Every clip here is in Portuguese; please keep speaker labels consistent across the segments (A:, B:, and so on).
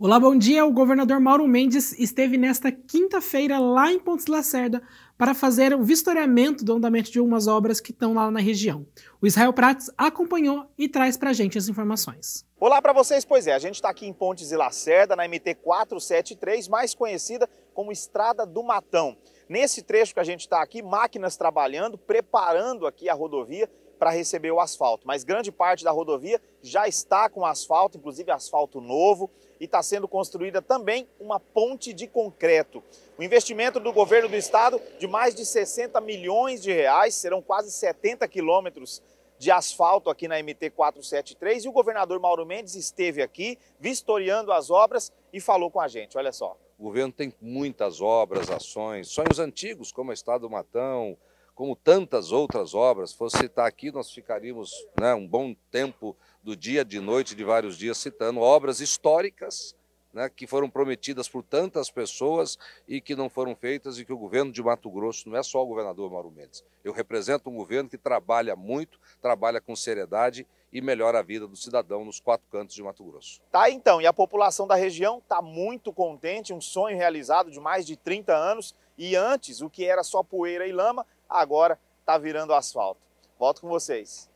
A: Olá, bom dia. O governador Mauro Mendes esteve nesta quinta-feira lá em Pontes Lacerda para fazer o vistoriamento do andamento de algumas obras que estão lá na região. O Israel Prates acompanhou e traz para a gente as informações.
B: Olá para vocês, pois é, a gente está aqui em Pontes e Lacerda, na MT 473, mais conhecida como Estrada do Matão. Nesse trecho que a gente está aqui, máquinas trabalhando, preparando aqui a rodovia para receber o asfalto. Mas grande parte da rodovia já está com asfalto, inclusive asfalto novo, e está sendo construída também uma ponte de concreto. O investimento do governo do estado de mais de 60 milhões de reais, serão quase 70 quilômetros de asfalto aqui na MT 473 e o governador Mauro Mendes esteve aqui vistoriando as obras e falou com a gente. Olha só.
C: O governo tem muitas obras, ações, sonhos antigos, como a Estado do Matão, como tantas outras obras. Se fosse citar aqui, nós ficaríamos né, um bom tempo do dia, de noite, de vários dias, citando obras históricas né, que foram prometidas por tantas pessoas e que não foram feitas e que o governo de Mato Grosso não é só o governador Mauro Mendes. Eu represento um governo que trabalha muito, trabalha com seriedade e melhora a vida do cidadão nos quatro cantos de Mato Grosso.
B: Tá então, e a população da região está muito contente, um sonho realizado de mais de 30 anos e antes o que era só poeira e lama, agora está virando asfalto. Volto com vocês.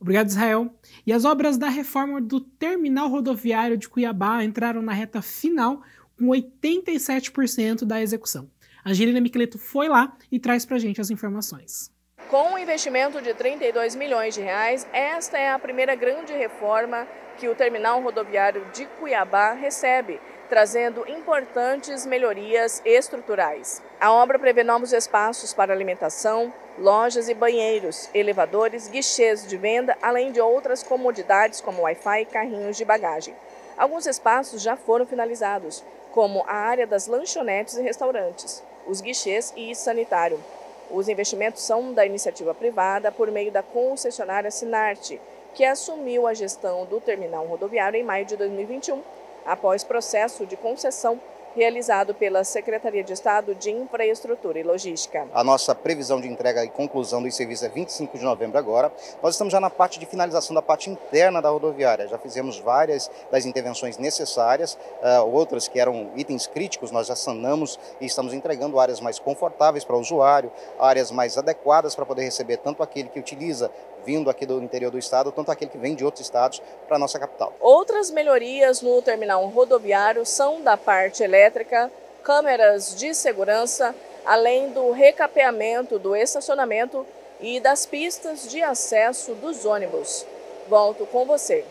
A: Obrigado, Israel. E as obras da reforma do terminal rodoviário de Cuiabá entraram na reta final com 87% da execução. A Angelina Miqueleto foi lá e traz a gente as informações.
C: Com um investimento de 32 milhões de reais, esta é a primeira grande reforma que o terminal rodoviário de Cuiabá recebe trazendo importantes melhorias estruturais. A obra prevê novos espaços para alimentação, lojas e banheiros, elevadores, guichês de venda, além de outras comodidades como Wi-Fi e carrinhos de bagagem. Alguns espaços já foram finalizados, como a área das lanchonetes e restaurantes, os guichês e sanitário. Os investimentos são da iniciativa privada por meio da concessionária Sinarte, que assumiu a gestão do terminal rodoviário em maio de 2021 após processo de concessão realizado pela Secretaria de Estado de Infraestrutura e Logística.
B: A nossa previsão de entrega e conclusão dos serviços é 25 de novembro agora. Nós estamos já na parte de finalização da parte interna da rodoviária. Já fizemos várias das intervenções necessárias, uh, outras que eram itens críticos, nós já sanamos e estamos entregando áreas mais confortáveis para o usuário, áreas mais adequadas para poder receber tanto aquele que utiliza vindo aqui do interior do estado, tanto aquele que vem de outros estados para a nossa capital.
C: Outras melhorias no terminal rodoviário são da parte elétrica, câmeras de segurança, além do recapeamento do estacionamento e das pistas de acesso dos ônibus. Volto com você.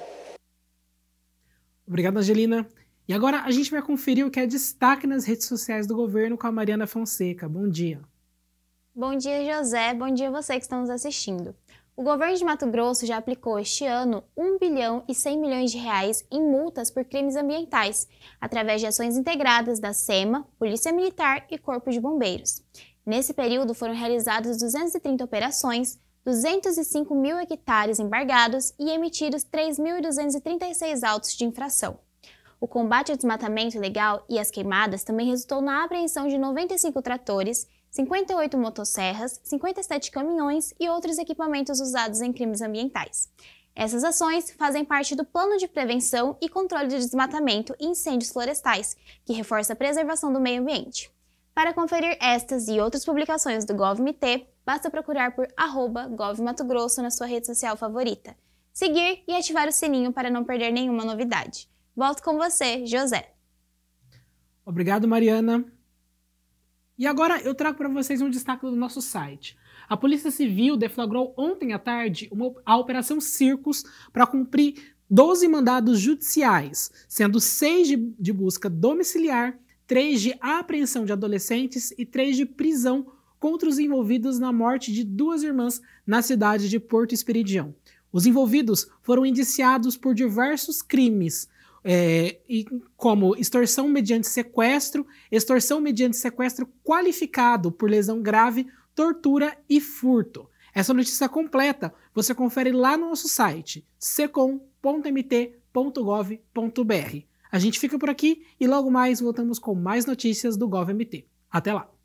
A: Obrigado, Angelina. E agora a gente vai conferir o que é destaque nas redes sociais do governo com a Mariana Fonseca. Bom dia.
D: Bom dia, José. Bom dia você que está nos assistindo. O governo de Mato Grosso já aplicou este ano 1 bilhão e 100 milhões de reais em multas por crimes ambientais, através de ações integradas da SEMA, Polícia Militar e Corpo de Bombeiros. Nesse período foram realizadas 230 operações, 205 mil hectares embargados e emitidos 3.236 autos de infração. O combate ao desmatamento ilegal e às queimadas também resultou na apreensão de 95 tratores 58 motosserras, 57 caminhões e outros equipamentos usados em crimes ambientais. Essas ações fazem parte do Plano de Prevenção e Controle de Desmatamento e Incêndios Florestais, que reforça a preservação do meio ambiente. Para conferir estas e outras publicações do GovMT, basta procurar por @govmatogrosso na sua rede social favorita, seguir e ativar o sininho para não perder nenhuma novidade. Volto com você, José.
A: Obrigado, Mariana. E agora eu trago para vocês um destaque do nosso site. A Polícia Civil deflagrou ontem à tarde uma, a Operação Circos para cumprir 12 mandados judiciais, sendo 6 de, de busca domiciliar, 3 de apreensão de adolescentes e 3 de prisão contra os envolvidos na morte de duas irmãs na cidade de Porto Esperidião. Os envolvidos foram indiciados por diversos crimes, é, e como extorsão mediante sequestro, extorsão mediante sequestro qualificado por lesão grave, tortura e furto. Essa notícia completa você confere lá no nosso site secom.mt.gov.br. A gente fica por aqui e logo mais voltamos com mais notícias do GovMT. Até lá!